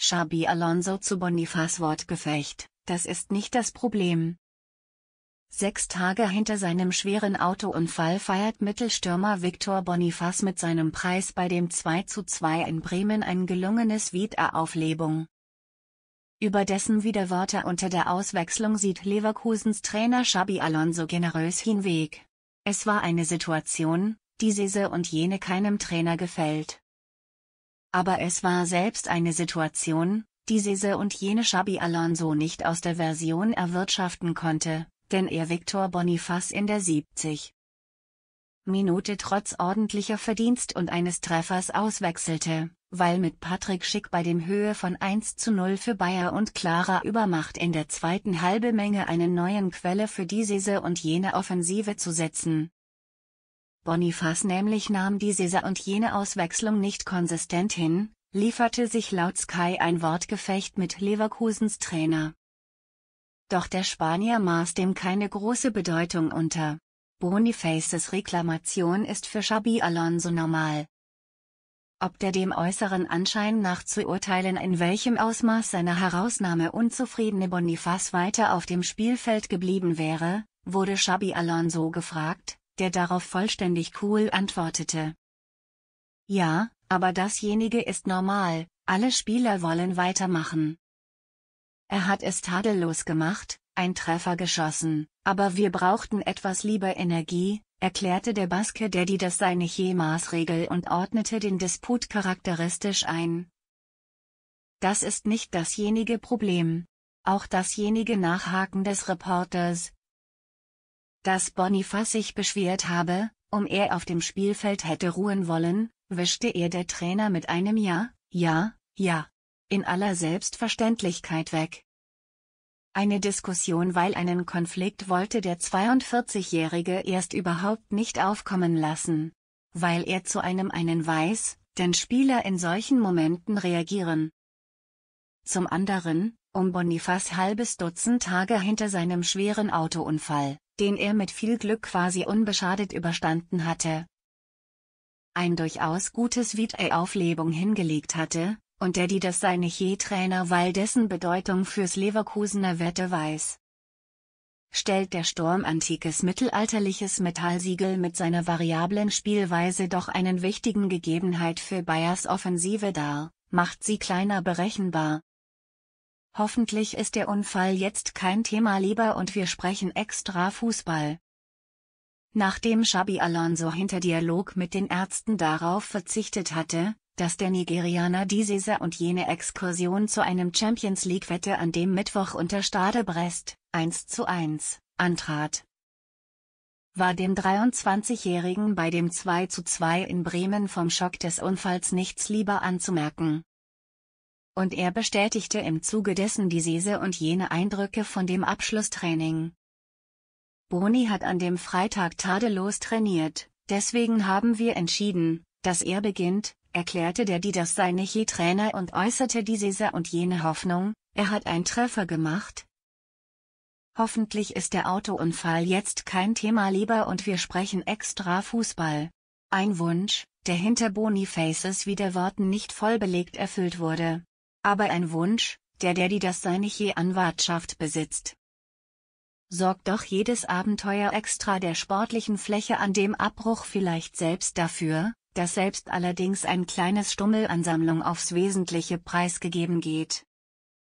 Xabi Alonso zu Bonifaz Wortgefecht, das ist nicht das Problem. Sechs Tage hinter seinem schweren Autounfall feiert Mittelstürmer Victor Bonifaz mit seinem Preis bei dem 2 zu 2 in Bremen ein gelungenes Wiederauflebung. Über dessen Widerworte unter der Auswechslung sieht Leverkusens Trainer Xabi Alonso generös hinweg. Es war eine Situation, die diese und jene keinem Trainer gefällt aber es war selbst eine Situation, die Sese und jene Xabi Alonso nicht aus der Version erwirtschaften konnte, denn er Victor Bonifaz in der 70. Minute trotz ordentlicher Verdienst und eines Treffers auswechselte, weil mit Patrick Schick bei dem Höhe von 1 zu 0 für Bayer und Clara Übermacht in der zweiten halbe Menge einen neuen Quelle für die Sese und jene Offensive zu setzen, Boniface nämlich nahm die diese und jene Auswechslung nicht konsistent hin, lieferte sich laut Sky ein Wortgefecht mit Leverkusens Trainer. Doch der Spanier maß dem keine große Bedeutung unter. Bonifaces Reklamation ist für Xabi Alonso normal. Ob der dem äußeren Anschein nach zu urteilen in welchem Ausmaß seiner Herausnahme unzufriedene Boniface weiter auf dem Spielfeld geblieben wäre, wurde Xabi Alonso gefragt, der darauf vollständig cool antwortete. Ja, aber dasjenige ist normal, alle Spieler wollen weitermachen. Er hat es tadellos gemacht, ein Treffer geschossen, aber wir brauchten etwas lieber Energie, erklärte der Baske Daddy das sei nicht je Maßregel und ordnete den Disput charakteristisch ein. Das ist nicht dasjenige Problem. Auch dasjenige Nachhaken des Reporters, dass Boniface sich beschwert habe, um er auf dem Spielfeld hätte ruhen wollen, wischte er der Trainer mit einem Ja, Ja, Ja in aller Selbstverständlichkeit weg. Eine Diskussion weil einen Konflikt wollte der 42-Jährige erst überhaupt nicht aufkommen lassen. Weil er zu einem einen weiß, denn Spieler in solchen Momenten reagieren. Zum anderen, um Bonifaz halbes Dutzend Tage hinter seinem schweren Autounfall, den er mit viel Glück quasi unbeschadet überstanden hatte. Ein durchaus gutes Wiedey-Auflebung hingelegt hatte, und der die das seine Je-Trainer weil dessen Bedeutung fürs Leverkusener Wette weiß. Stellt der Sturm antikes mittelalterliches Metallsiegel mit seiner variablen Spielweise doch einen wichtigen Gegebenheit für Bayers Offensive dar, macht sie kleiner berechenbar, Hoffentlich ist der Unfall jetzt kein Thema lieber und wir sprechen extra Fußball. Nachdem Shabi Alonso hinter Dialog mit den Ärzten darauf verzichtet hatte, dass der Nigerianer diese und jene Exkursion zu einem Champions League-Wette an dem Mittwoch unter Stade Brest 1 zu 1 antrat, war dem 23-Jährigen bei dem 2 zu 2 in Bremen vom Schock des Unfalls nichts lieber anzumerken und er bestätigte im Zuge dessen die Sese und jene Eindrücke von dem Abschlusstraining. Boni hat an dem Freitag tadellos trainiert, deswegen haben wir entschieden, dass er beginnt, erklärte der Didas seine Trainer und äußerte die Sese und jene Hoffnung, er hat einen Treffer gemacht. Hoffentlich ist der Autounfall jetzt kein Thema lieber und wir sprechen extra Fußball. Ein Wunsch, der hinter Boni Faces Bonifaces Worten nicht voll belegt erfüllt wurde aber ein Wunsch, der der die das seine je Anwartschaft besitzt. Sorgt doch jedes Abenteuer extra der sportlichen Fläche an dem Abbruch vielleicht selbst dafür, dass selbst allerdings ein kleines Stummelansammlung aufs Wesentliche preisgegeben geht.